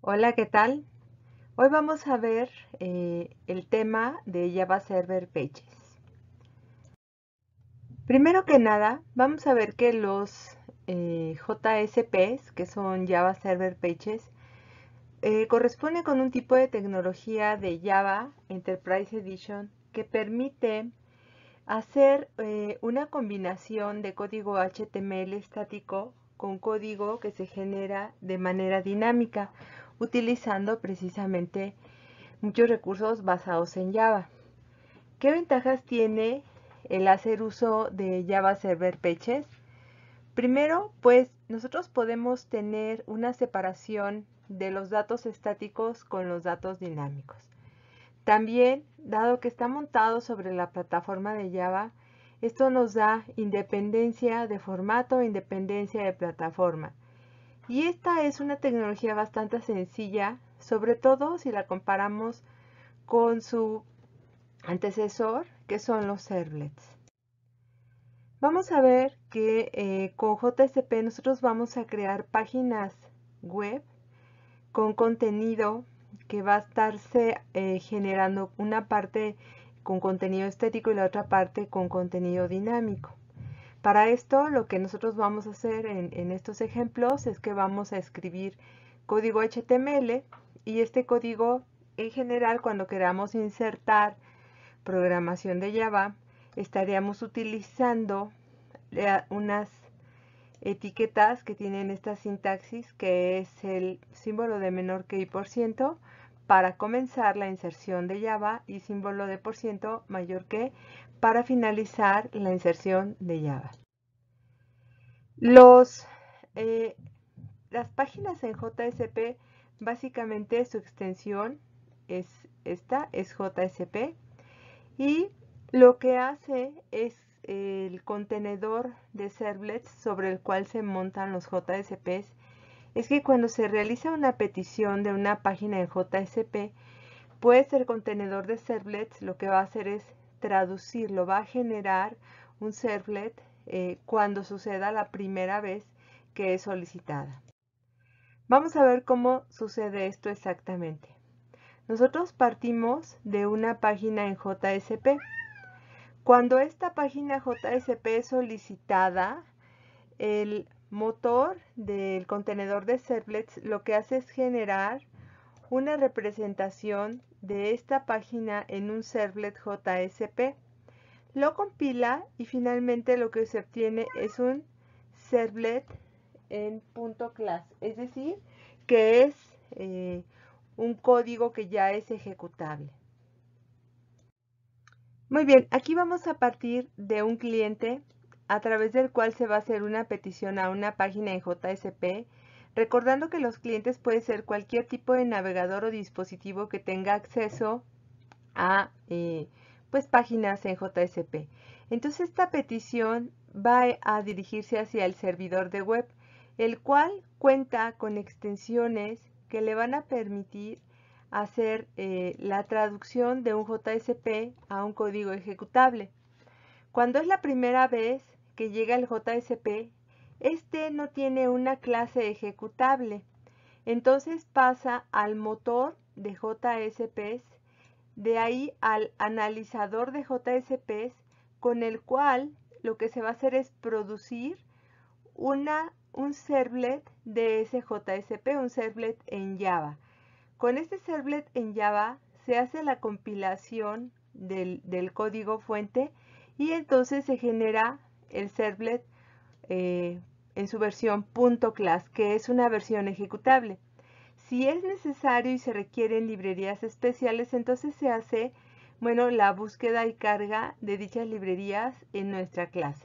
Hola, ¿qué tal? Hoy vamos a ver eh, el tema de Java Server Pages. Primero que nada, vamos a ver que los eh, JSPs, que son Java Server Pages, eh, corresponde con un tipo de tecnología de Java Enterprise Edition que permite hacer eh, una combinación de código HTML estático con código que se genera de manera dinámica utilizando precisamente muchos recursos basados en Java. ¿Qué ventajas tiene el hacer uso de Java Server Pages? Primero, pues nosotros podemos tener una separación de los datos estáticos con los datos dinámicos. También, dado que está montado sobre la plataforma de Java, esto nos da independencia de formato, independencia de plataforma. Y esta es una tecnología bastante sencilla, sobre todo si la comparamos con su antecesor, que son los servlets. Vamos a ver que eh, con JSP nosotros vamos a crear páginas web con contenido que va a estarse eh, generando una parte con contenido estético y la otra parte con contenido dinámico. Para esto lo que nosotros vamos a hacer en, estos ejemplos es que vamos a escribir código HTML y este código en general cuando queramos insertar programación de Java estaríamos utilizando eh, unas etiquetas que tienen esta sintaxis que es el símbolo de menor que y por ciento para comenzar la inserción de Java y símbolo de por ciento mayor que para finalizar la inserción de Java. Eh, las páginas en JSP, básicamente su extensión es esta, es JSP. Y lo que hace es el contenedor de servlets sobre el cual se montan los JSPs es que cuando se realiza una petición de una página en JSP, pues el contenedor de servlets lo que va a hacer es traducirlo, va a generar un servlet eh, cuando suceda la primera vez que es solicitada. Vamos a ver cómo sucede esto exactamente. Nosotros partimos de una página en JSP. Cuando esta página JSP es solicitada, el motor del contenedor de servlets lo que hace es generar una representación de esta página en un servlet JSP. Lo compila y finalmente lo que se obtiene es un servlet en punto .class, es decir, que es eh, un código que ya es ejecutable. Muy bien, aquí vamos a partir de un cliente a través del cual se va a hacer una petición a una página en JSP recordando que los clientes puede ser cualquier tipo de navegador o dispositivo que tenga acceso a eh, pues páginas en JSP. Entonces esta petición va a dirigirse hacia el servidor de web, el cual cuenta con extensiones que le van a permitir hacer eh, la traducción de un JSP a un código ejecutable. Cuando es la primera vez que llega el JSP, este no tiene una clase ejecutable. Entonces pasa al motor de JSPs, de ahí al analizador de JSPs, con el cual lo que se va a hacer es producir un servlet de ese JSP, un servlet en Java. Con este servlet en Java se hace la compilación del, código fuente y entonces se genera el servlet eh, en su versión .class, que es una versión ejecutable. Si es necesario y se requieren librerías especiales, entonces se hace bueno, la búsqueda y carga de dichas librerías en nuestra clase.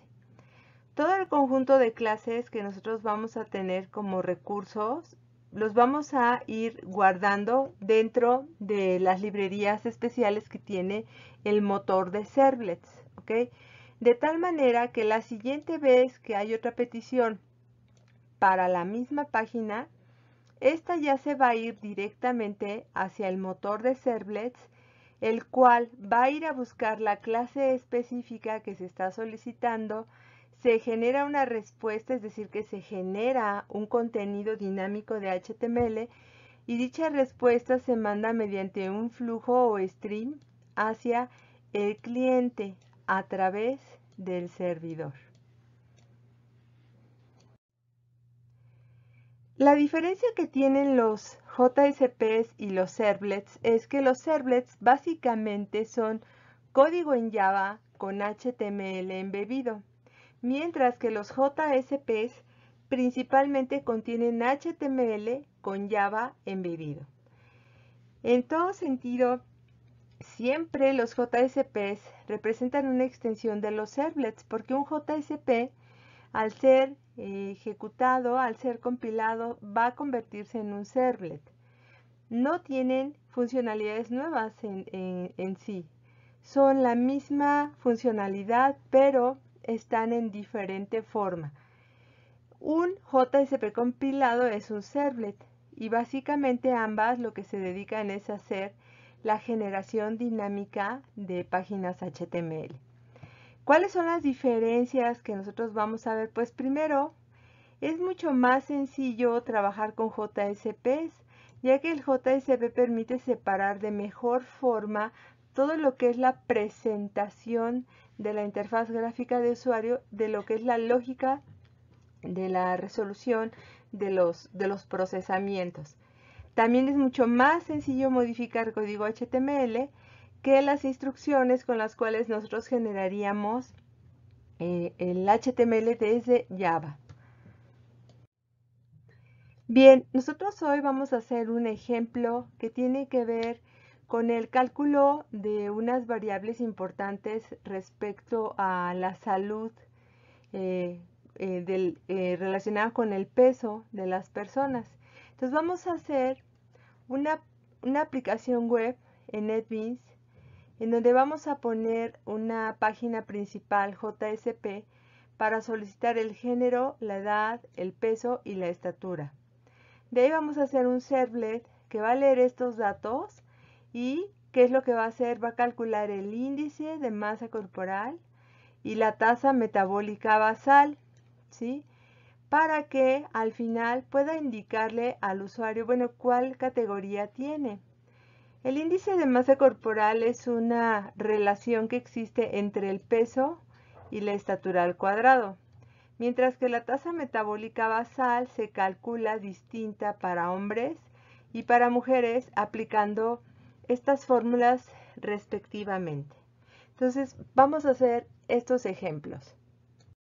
Todo el conjunto de clases que nosotros vamos a tener como recursos los vamos a ir guardando dentro de las librerías especiales que tiene el motor de servlets de tal manera que la siguiente vez que hay otra petición para la misma página, esta ya se va a ir directamente hacia el motor de servlets, el cual va a ir a buscar la clase específica que se está solicitando, se genera una respuesta, es decir, que se genera un contenido dinámico de HTML y dicha respuesta se manda mediante un flujo o stream hacia el cliente, a través del servidor. La diferencia que tienen los JSPs y los servlets es que los servlets básicamente son código en Java con HTML embebido, mientras que los JSPs principalmente contienen HTML con Java embebido. En todo sentido, Siempre los JSPs representan una extensión de los servlets porque un JSP al ser eh, ejecutado, al ser compilado, va a convertirse en un servlet. No tienen funcionalidades nuevas en, sí. Son la misma funcionalidad, pero están en diferente forma. Un JSP compilado es un servlet y básicamente ambas lo que se dedican es a hacer la generación dinámica de páginas HTML. ¿Cuáles son las diferencias que nosotros vamos a ver? Pues primero, es mucho más sencillo trabajar con JSPs, ya que el JSP permite separar de mejor forma todo lo que es la presentación de la interfaz gráfica de usuario de lo que es la lógica de la resolución de los, de los procesamientos. También es mucho más sencillo modificar código HTML que las instrucciones con las cuales nosotros generaríamos eh, el HTML desde Java. Bien, nosotros hoy vamos a hacer un ejemplo que tiene que ver con el cálculo de unas variables importantes respecto a la salud eh, eh, relacionada con el peso de las personas. Entonces vamos a hacer una, aplicación web en NetBeans en donde vamos a poner una página principal JSP para solicitar el género, la edad, el peso y la estatura. De ahí vamos a hacer un servlet que va a leer estos datos y qué es lo que va a hacer, va a calcular el índice de masa corporal y la tasa metabólica basal, ¿sí? para que al final pueda indicarle al usuario, bueno, cuál categoría tiene. El índice de masa corporal es una relación que existe entre el peso y la estatura al cuadrado, mientras que la tasa metabólica basal se calcula distinta para hombres y para mujeres aplicando estas fórmulas respectivamente. Entonces, vamos a hacer estos ejemplos.